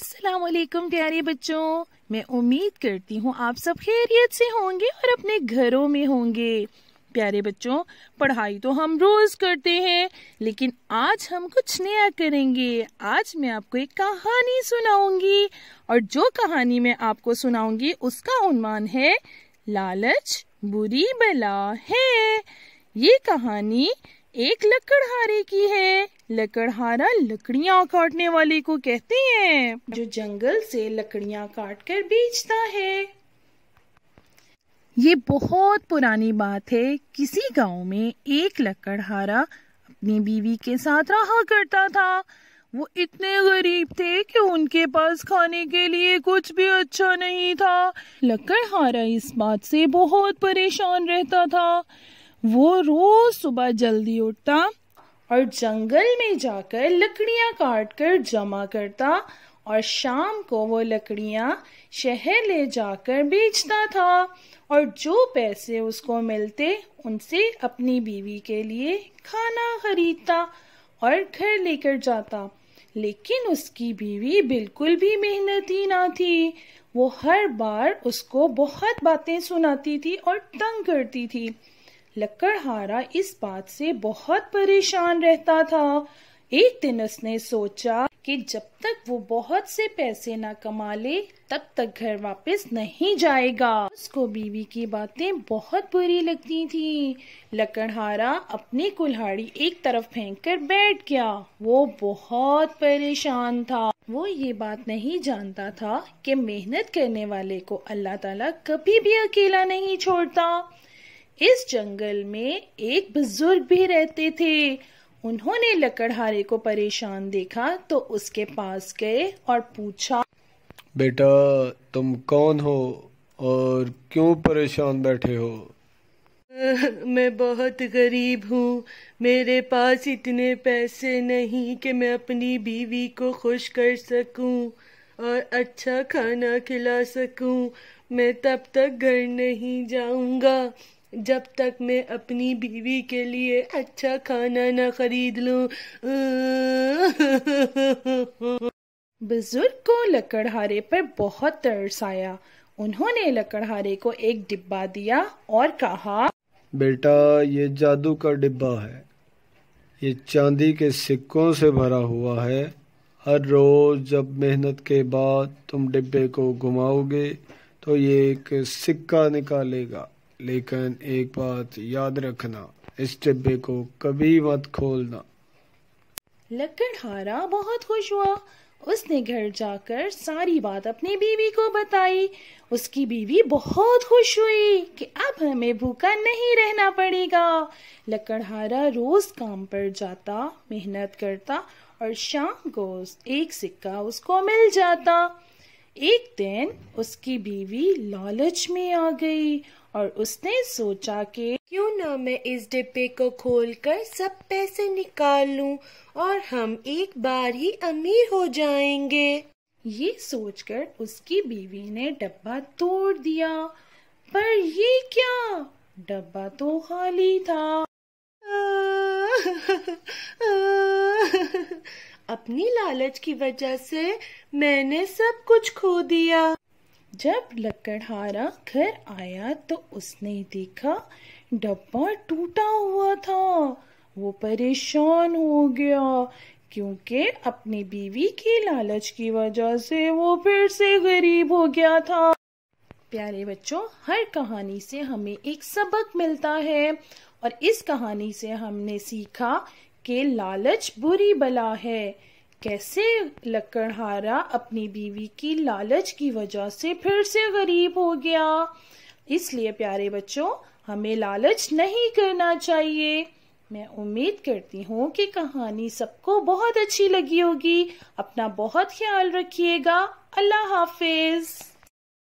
अस्सलाम वालेकुम प्यारे बच्चों मैं उम्मीद करती हूँ आप सब खैरियत से होंगे और अपने घरों में होंगे प्यारे बच्चों पढ़ाई तो हम रोज करते हैं लेकिन आज हम कुछ नया करेंगे आज मैं आपको एक कहानी सुनाऊंगी और जो कहानी मैं आपको सुनाऊंगी उसका उन्मान है लालच बुरी बला है ये कहानी एक लकड़हारे की है लकड़हारा लकड़ियाँ काटने वाले को कहते हैं जो जंगल से लकड़ियाँ काट कर बेचता है ये बहुत पुरानी बात है किसी गांव में एक लकड़हारा अपनी बीवी के साथ रहा करता था वो इतने गरीब थे कि उनके पास खाने के लिए कुछ भी अच्छा नहीं था लकड़हारा इस बात से बहुत परेशान रहता था वो रोज सुबह जल्दी उठता और जंगल में जाकर लकड़ियां कर जमा करता और शाम को वो लकड़ियां शहर ले जाकर बेचता था और जो पैसे उसको मिलते उनसे अपनी बीवी के लिए खाना खरीदता और घर लेकर जाता लेकिन उसकी बीवी बिल्कुल भी मेहनती ना थी वो हर बार उसको बहुत बातें सुनाती थी और तंग करती थी लकड़हारा इस बात से बहुत परेशान रहता था एक दिन उसने सोचा कि जब तक वो बहुत से पैसे ना कमा ले तब तक घर वापस नहीं जाएगा उसको बीवी की बातें बहुत बुरी लगती थी लकड़हारा अपनी कुल्हाड़ी एक तरफ फेंक कर बैठ गया वो बहुत परेशान था वो ये बात नहीं जानता था कि मेहनत करने वाले को अल्लाह ताला कभी भी अकेला नहीं छोड़ता इस जंगल में एक बुजुर्ग भी रहते थे उन्होंने लकड़हारे को परेशान देखा तो उसके पास गए और पूछा बेटा तुम कौन हो और क्यों परेशान बैठे हो मैं बहुत गरीब हूँ मेरे पास इतने पैसे नहीं कि मैं अपनी बीवी को खुश कर सकूं और अच्छा खाना खिला सकूं मैं तब तक घर नहीं जाऊँगा जब तक मैं अपनी बीवी के लिए अच्छा खाना ना खरीद लू बुजुर्ग को लकड़हारे पर बहुत तरस आया उन्होंने लकड़हारे को एक डिब्बा दिया और कहा बेटा ये जादू का डिब्बा है ये चांदी के सिक्कों से भरा हुआ है हर रोज जब मेहनत के बाद तुम डिब्बे को घुमाओगे तो ये एक सिक्का निकालेगा लेकिन एक बात याद रखना इस डिब्बे को कभी मत खोलना लकड़हारा बहुत खुश हुआ उसने घर जाकर सारी बात अपनी बीवी को बताई उसकी बीवी बहुत खुश हुई कि अब हमें भूखा नहीं रहना पड़ेगा लकड़हारा रोज काम पर जाता मेहनत करता और शाम को एक सिक्का उसको मिल जाता एक दिन उसकी बीवी लालच में आ गई और उसने सोचा कि क्यों ना मैं इस डिब्बे को खोलकर सब पैसे निकाल लूं और हम एक बार ही अमीर हो जाएंगे ये सोचकर उसकी बीवी ने डब्बा तोड़ दिया पर ये क्या डब्बा तो खाली था अपनी लालच की वजह से मैंने सब कुछ खो दिया जब लकड़हारा घर आया तो उसने देखा डब्बा टूटा हुआ था वो परेशान हो गया क्योंकि अपनी बीवी की लालच की वजह से वो फिर से गरीब हो गया था प्यारे बच्चों हर कहानी से हमें एक सबक मिलता है और इस कहानी से हमने सीखा कि लालच बुरी बला है कैसे लकड़हारा अपनी बीवी की लालच की वजह से फिर से गरीब हो गया इसलिए प्यारे बच्चों हमें लालच नहीं करना चाहिए मैं उम्मीद करती हूँ कि कहानी सबको बहुत अच्छी लगी होगी अपना बहुत ख्याल रखिएगा अल्लाह हाफिज़